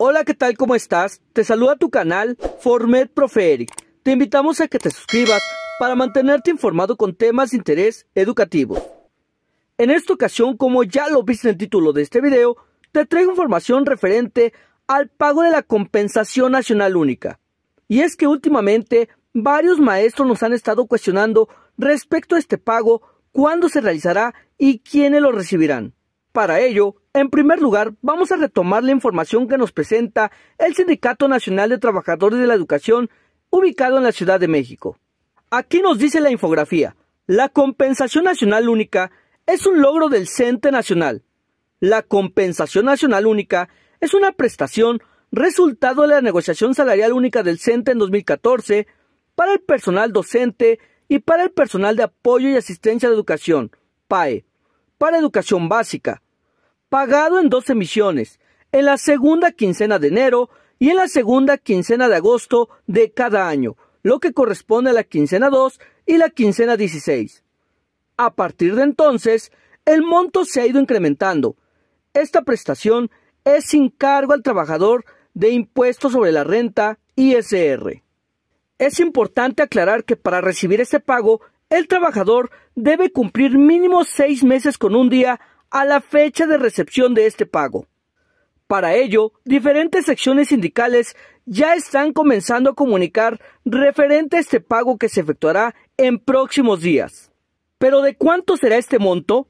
Hola, ¿qué tal? ¿Cómo estás? Te saluda tu canal Formed Proferic. Te invitamos a que te suscribas para mantenerte informado con temas de interés educativo. En esta ocasión, como ya lo viste en el título de este video, te traigo información referente al pago de la compensación nacional única. Y es que últimamente varios maestros nos han estado cuestionando respecto a este pago, cuándo se realizará y quiénes lo recibirán. Para ello, en primer lugar, vamos a retomar la información que nos presenta el Sindicato Nacional de Trabajadores de la Educación, ubicado en la Ciudad de México. Aquí nos dice la infografía, la compensación nacional única es un logro del CENTE nacional. La compensación nacional única es una prestación resultado de la negociación salarial única del CENTE en 2014 para el personal docente y para el personal de apoyo y asistencia de educación, PAE, para educación básica, pagado en dos emisiones, en la segunda quincena de enero y en la segunda quincena de agosto de cada año, lo que corresponde a la quincena 2 y la quincena 16. A partir de entonces, el monto se ha ido incrementando. Esta prestación es sin cargo al trabajador de impuestos sobre la renta ISR. Es importante aclarar que para recibir este pago, el trabajador debe cumplir mínimo seis meses con un día a la fecha de recepción de este pago. Para ello, diferentes secciones sindicales ya están comenzando a comunicar referente a este pago que se efectuará en próximos días. Pero ¿de cuánto será este monto?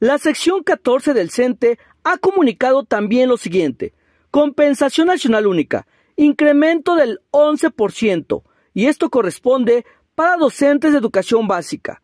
La sección 14 del CENTE ha comunicado también lo siguiente. Compensación Nacional Única, incremento del 11%, y esto corresponde para docentes de educación básica.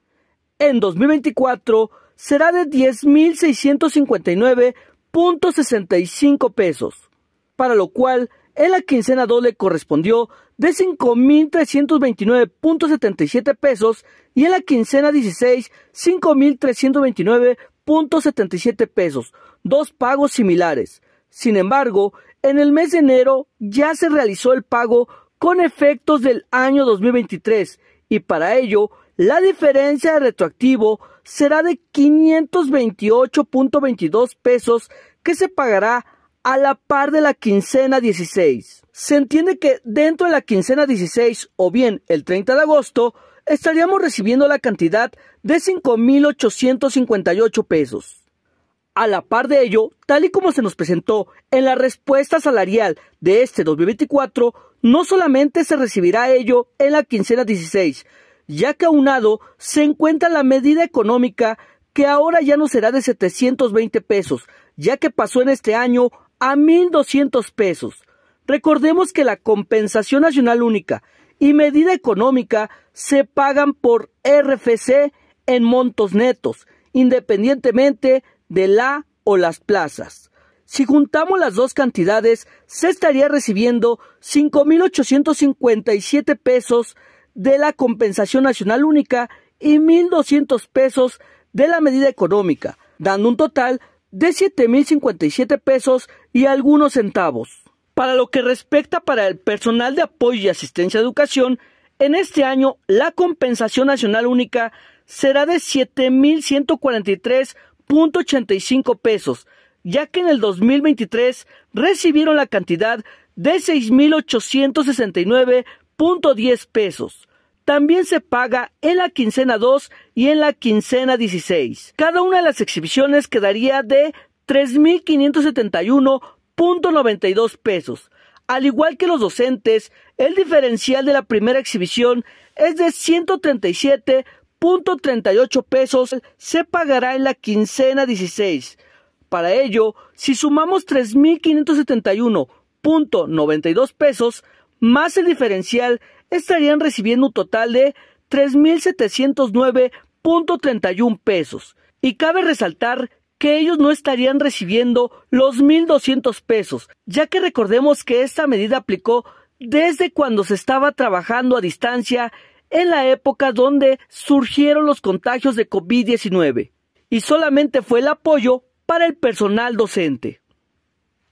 En 2024 será de 10.659.65 pesos, para lo cual en la quincena doble correspondió de 5.329.77 pesos y en la quincena 16 5.329.77 pesos, dos pagos similares. Sin embargo, en el mes de enero ya se realizó el pago con efectos del año 2023 y para ello la diferencia de retroactivo será de 528.22 pesos que se pagará a la par de la quincena 16. Se entiende que dentro de la quincena 16 o bien el 30 de agosto estaríamos recibiendo la cantidad de 5.858 pesos. A la par de ello, tal y como se nos presentó en la respuesta salarial de este 2024, no solamente se recibirá ello en la quincena 16, ya que aunado se encuentra la medida económica que ahora ya no será de 720 pesos, ya que pasó en este año a 1.200 pesos. Recordemos que la compensación nacional única y medida económica se pagan por RFC en montos netos, independientemente de la o las plazas. Si juntamos las dos cantidades, se estaría recibiendo 5.857 pesos de la compensación nacional única y 1.200 pesos de la medida económica, dando un total de 7.057 pesos y algunos centavos. Para lo que respecta para el personal de apoyo y asistencia a educación, en este año la compensación nacional única será de 7.143.85 pesos, ya que en el 2023 recibieron la cantidad de 6.869 10 pesos. También se paga en la quincena 2 y en la quincena 16. Cada una de las exhibiciones quedaría de 3.571.92 pesos. Al igual que los docentes, el diferencial de la primera exhibición es de 137.38 pesos. Se pagará en la quincena 16. Para ello, si sumamos 3.571.92 pesos, más el diferencial, estarían recibiendo un total de 3.709.31 pesos. Y cabe resaltar que ellos no estarían recibiendo los 1.200 pesos, ya que recordemos que esta medida aplicó desde cuando se estaba trabajando a distancia en la época donde surgieron los contagios de COVID-19, y solamente fue el apoyo para el personal docente.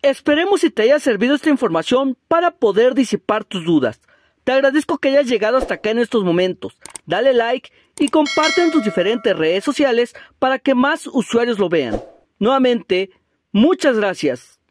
Esperemos si te haya servido esta información para poder disipar tus dudas. Te agradezco que hayas llegado hasta acá en estos momentos. Dale like y comparte en tus diferentes redes sociales para que más usuarios lo vean. Nuevamente, muchas gracias.